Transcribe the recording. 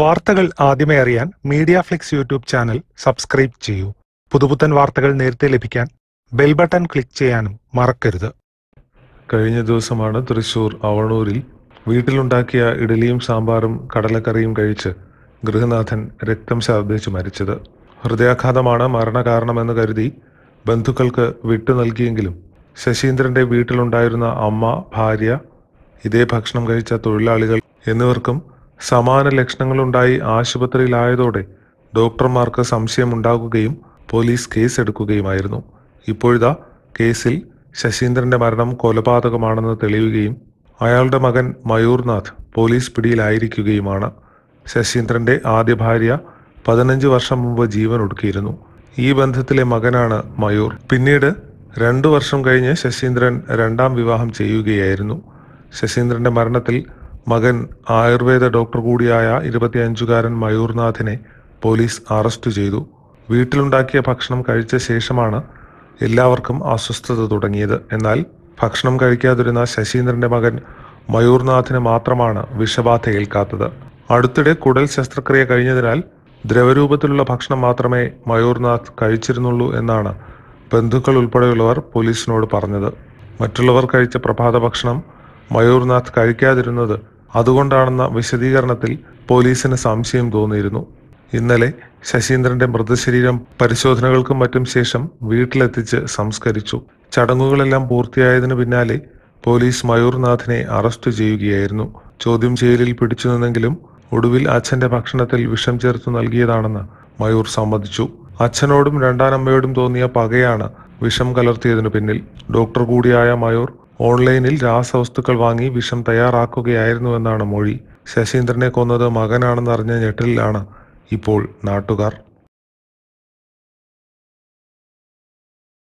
വാർത്തകൾ ആദ്യമേ അറിയാൻ media flix YouTube channel subscribe ചെയ്യൂ പുതുപുത്തൻ വാർത്തകൾ നേരത്തെ ലഭിക്കാൻ ബെൽ ബട്ടൺ ക്ലിക്ക് ചെയ്യാനും മറക്കരുത് കഴിഞ്ഞ ദിവസമാണ് തൃശൂർ അവണൂരിൽ വീട്ടിലുണ്ടാക്കിയ ഇഡലിയും സാമ്പാറും കടലക്കറിയും കഴിച്ച് ഗൃഹനാഥൻ രക്തം ഛർദ്ദിച്ച് മരിച്ചത് ഹൃദയാഘാതമാണ് മരണകാരണമെന്ന് കരുതി ബന്ധുക്കൾക്ക് വിട്ടു നൽകിയെങ്കിലും ശശീന്ദ്രന്റെ വീട്ടിലുണ്ടായിരുന്ന അമ്മ ഭാര്യ ഇതേ ഭക്ഷണം കഴിച്ച തൊഴിലാളികൾ എന്നിവർക്കും സമാന ലക്ഷണങ്ങളുണ്ടായി ആശുപത്രിയിലായതോടെ ഡോക്ടർമാർക്ക് സംശയമുണ്ടാകുകയും പോലീസ് കേസെടുക്കുകയുമായിരുന്നു ഇപ്പോഴിതാ കേസിൽ ശശീന്ദ്രന്റെ മരണം കൊലപാതകമാണെന്ന് തെളിയുകയും അയാളുടെ മകൻ മയൂർനാഥ് പോലീസ് പിടിയിലായിരിക്കുകയുമാണ് ശശീന്ദ്രന്റെ ആദ്യ ഭാര്യ പതിനഞ്ച് വർഷം മുമ്പ് ജീവൻ ഒടുക്കിയിരുന്നു ഈ ബന്ധത്തിലെ മകനാണ് മയൂർ പിന്നീട് രണ്ടു വർഷം കഴിഞ്ഞ് ശശീന്ദ്രൻ രണ്ടാം വിവാഹം ചെയ്യുകയായിരുന്നു ശശീന്ദ്രന്റെ മരണത്തിൽ മകൻ ആയുർവേദ ഡോക്ടർ കൂടിയായ ഇരുപത്തിയഞ്ചുകാരൻ മയൂർനാഥിനെ പോലീസ് അറസ്റ്റ് ചെയ്തു വീട്ടിലുണ്ടാക്കിയ ഭക്ഷണം കഴിച്ച ശേഷമാണ് എല്ലാവർക്കും അസ്വസ്ഥത തുടങ്ങിയത് എന്നാൽ ഭക്ഷണം കഴിക്കാതിരുന്ന ശശീന്ദ്രന്റെ മകൻ മയൂർനാഥിന് മാത്രമാണ് വിഷബാധ ഏൽക്കാത്തത് അടുത്തിടെ കുടൽ ശസ്ത്രക്രിയ കഴിഞ്ഞതിനാൽ ദ്രവരൂപത്തിലുള്ള ഭക്ഷണം മാത്രമേ മയൂർനാഥ് കഴിച്ചിരുന്നുള്ളൂ എന്നാണ് ബന്ധുക്കൾ ഉൾപ്പെടെയുള്ളവർ പോലീസിനോട് പറഞ്ഞത് മറ്റുള്ളവർ കഴിച്ച പ്രഭാത ഭക്ഷണം മയൂർനാഥ് കഴിക്കാതിരുന്നത് അതുകൊണ്ടാണെന്ന വിശദീകരണത്തിൽ പോലീസിന് സംശയം തോന്നിയിരുന്നു ഇന്നലെ ശശീന്ദ്രന്റെ മൃതശരീരം പരിശോധനകൾക്കും മറ്റും ശേഷം വീട്ടിലെത്തിച്ച് സംസ്കരിച്ചു ചടങ്ങുകളെല്ലാം പൂർത്തിയായതിനു പിന്നാലെ പോലീസ് മയൂർനാഥിനെ അറസ്റ്റ് ചെയ്യുകയായിരുന്നു ചോദ്യം ചെയ്യലിൽ പിടിച്ചു നിന്നെങ്കിലും ഒടുവിൽ അച്ഛന്റെ ഭക്ഷണത്തിൽ വിഷം ചേർത്ത് നൽകിയതാണെന്ന് മയൂർ സമ്മതിച്ചു അച്ഛനോടും രണ്ടാനമ്മയോടും തോന്നിയ പകയാണ് വിഷം കലർത്തിയതിനു പിന്നിൽ ഡോക്ടർ കൂടിയായ മയൂർ ഓൺലൈനിൽ രാസവസ്തുക്കൾ വാങ്ങി വിഷം തയ്യാറാക്കുകയായിരുന്നുവെന്നാണ് മൊഴി ശശീന്ദ്രനെ കൊന്നത് മകനാണെന്നറിഞ്ഞ ഞെട്ടലിലാണ് ഇപ്പോൾ നാട്ടുകാർ